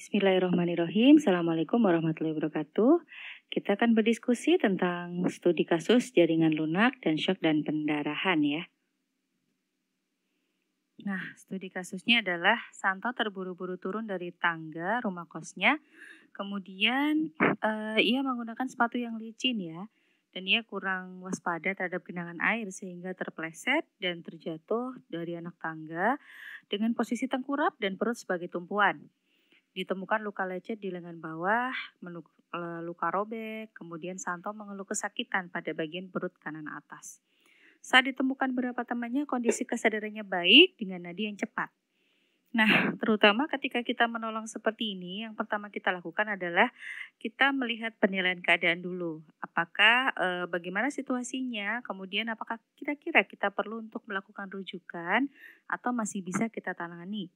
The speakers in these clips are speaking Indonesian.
Bismillahirrahmanirrahim. Assalamualaikum warahmatullahi wabarakatuh. Kita akan berdiskusi tentang studi kasus jaringan lunak dan shock dan pendarahan ya. Nah, studi kasusnya adalah Santo terburu-buru turun dari tangga rumah kosnya. Kemudian uh, ia menggunakan sepatu yang licin ya. Dan ia kurang waspada terhadap genangan air sehingga terpleset dan terjatuh dari anak tangga dengan posisi tengkurap dan perut sebagai tumpuan. Ditemukan luka lecet di lengan bawah, luka robek, kemudian Santo mengeluh kesakitan pada bagian perut kanan atas. Saat ditemukan beberapa temannya, kondisi kesadarannya baik dengan nadi yang cepat. Nah, terutama ketika kita menolong seperti ini, yang pertama kita lakukan adalah kita melihat penilaian keadaan dulu. Apakah e, bagaimana situasinya, kemudian apakah kira-kira kita perlu untuk melakukan rujukan atau masih bisa kita tangani.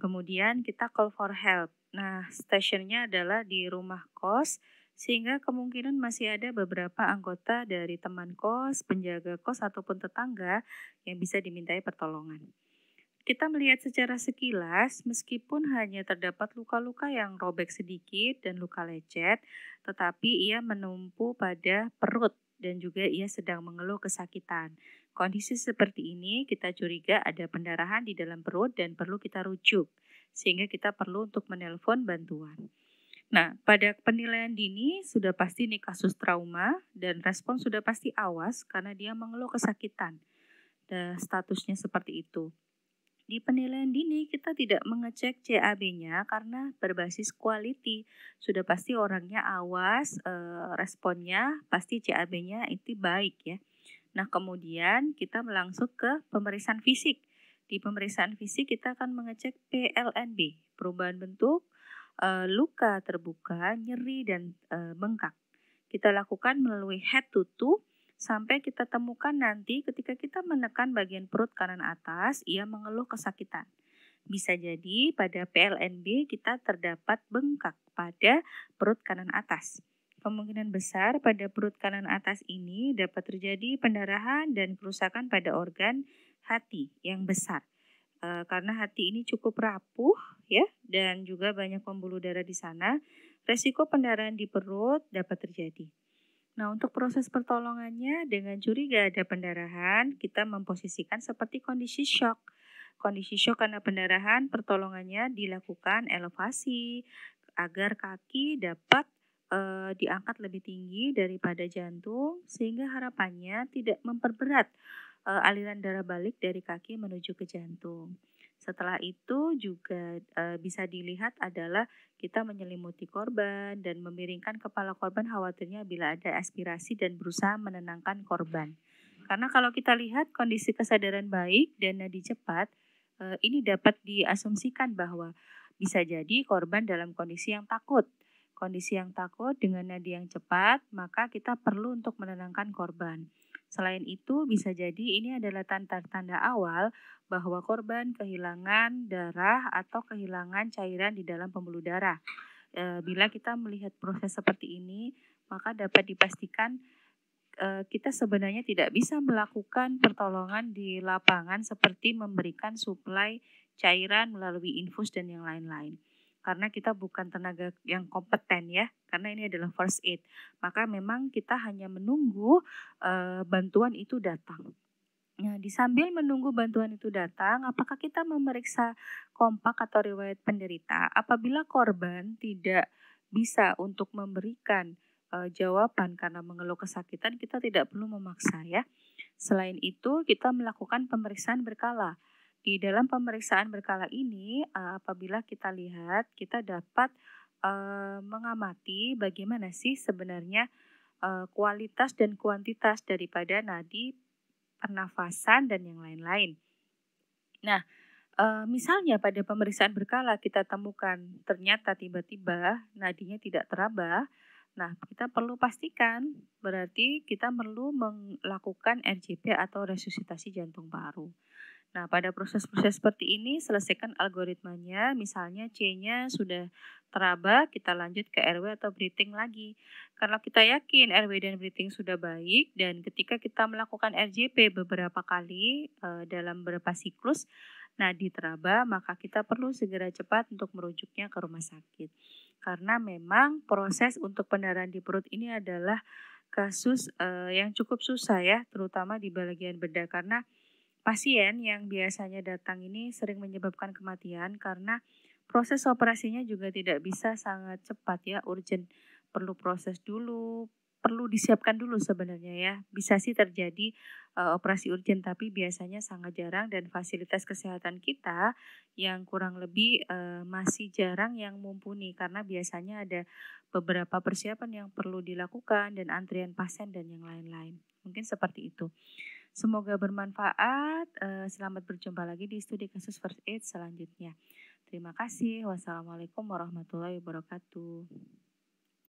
Kemudian kita call for help. Nah, stationnya adalah di rumah kos, sehingga kemungkinan masih ada beberapa anggota dari teman kos, penjaga kos, ataupun tetangga yang bisa dimintai pertolongan. Kita melihat secara sekilas, meskipun hanya terdapat luka-luka yang robek sedikit dan luka lecet, tetapi ia menumpu pada perut dan juga ia sedang mengeluh kesakitan. Kondisi seperti ini kita curiga ada pendarahan di dalam perut dan perlu kita rujuk, sehingga kita perlu untuk menelpon bantuan. Nah, pada penilaian dini sudah pasti ini kasus trauma dan respon sudah pasti awas karena dia mengeluh kesakitan. Dan statusnya seperti itu. Di penilaian dini kita tidak mengecek CAB-nya karena berbasis quality. Sudah pasti orangnya awas, eh, responnya pasti CAB-nya itu baik ya. Nah, kemudian kita melangsung ke pemeriksaan fisik. Di pemeriksaan fisik kita akan mengecek PLNB, perubahan bentuk, e, luka terbuka, nyeri dan e, bengkak. Kita lakukan melalui head to toe sampai kita temukan nanti ketika kita menekan bagian perut kanan atas, ia mengeluh kesakitan. Bisa jadi pada PLNB kita terdapat bengkak pada perut kanan atas. Kemungkinan besar pada perut kanan atas ini dapat terjadi pendarahan dan kerusakan pada organ hati yang besar. E, karena hati ini cukup rapuh ya dan juga banyak pembuluh darah di sana, resiko pendarahan di perut dapat terjadi. Nah, untuk proses pertolongannya dengan curiga ada pendarahan, kita memposisikan seperti kondisi shock. Kondisi shock karena pendarahan, pertolongannya dilakukan elevasi agar kaki dapat e, diangkat lebih tinggi daripada jantung sehingga harapannya tidak memperberat e, aliran darah balik dari kaki menuju ke jantung. Setelah itu juga e, bisa dilihat adalah kita menyelimuti korban dan memiringkan kepala korban khawatirnya bila ada aspirasi dan berusaha menenangkan korban. Karena kalau kita lihat kondisi kesadaran baik dan nadi cepat, e, ini dapat diasumsikan bahwa bisa jadi korban dalam kondisi yang takut kondisi yang takut dengan nadi yang cepat, maka kita perlu untuk menenangkan korban. Selain itu, bisa jadi ini adalah tanda-tanda awal bahwa korban kehilangan darah atau kehilangan cairan di dalam pembuluh darah. E, bila kita melihat proses seperti ini, maka dapat dipastikan e, kita sebenarnya tidak bisa melakukan pertolongan di lapangan seperti memberikan suplai cairan melalui infus dan yang lain-lain karena kita bukan tenaga yang kompeten ya karena ini adalah first aid maka memang kita hanya menunggu uh, bantuan itu datang Nah, di sambil menunggu bantuan itu datang, apakah kita memeriksa kompak atau riwayat penderita? Apabila korban tidak bisa untuk memberikan uh, jawaban karena mengeluh kesakitan, kita tidak perlu memaksa ya. Selain itu, kita melakukan pemeriksaan berkala di dalam pemeriksaan berkala ini, eh, apabila kita lihat, kita dapat eh, mengamati bagaimana sih sebenarnya eh, kualitas dan kuantitas daripada nadi pernafasan dan yang lain-lain. Nah, misalnya pada pemeriksaan berkala kita temukan ternyata tiba-tiba nadinya tidak teraba, Nah, kita perlu pastikan berarti kita perlu melakukan RJP atau resusitasi jantung paru. Nah, pada proses-proses seperti ini selesaikan algoritmanya. Misalnya C-nya sudah teraba, kita lanjut ke RW atau breathing lagi. Karena kita yakin RW dan breathing sudah baik dan ketika kita melakukan RJP beberapa kali e, dalam beberapa siklus, nah di teraba maka kita perlu segera cepat untuk merujuknya ke rumah sakit. Karena memang proses untuk pendarahan di perut ini adalah kasus e, yang cukup susah ya, terutama di bagian bedah karena Pasien yang biasanya datang ini sering menyebabkan kematian karena proses operasinya juga tidak bisa sangat cepat ya, urgent. Perlu proses dulu, perlu disiapkan dulu sebenarnya ya. Bisa sih terjadi uh, operasi urgent tapi biasanya sangat jarang dan fasilitas kesehatan kita yang kurang lebih uh, masih jarang yang mumpuni karena biasanya ada beberapa persiapan yang perlu dilakukan dan antrian pasien dan yang lain-lain. Mungkin seperti itu. Semoga bermanfaat. Eh, selamat berjumpa lagi di studi kasus first aid selanjutnya. Terima kasih. Wassalamualaikum warahmatullahi wabarakatuh.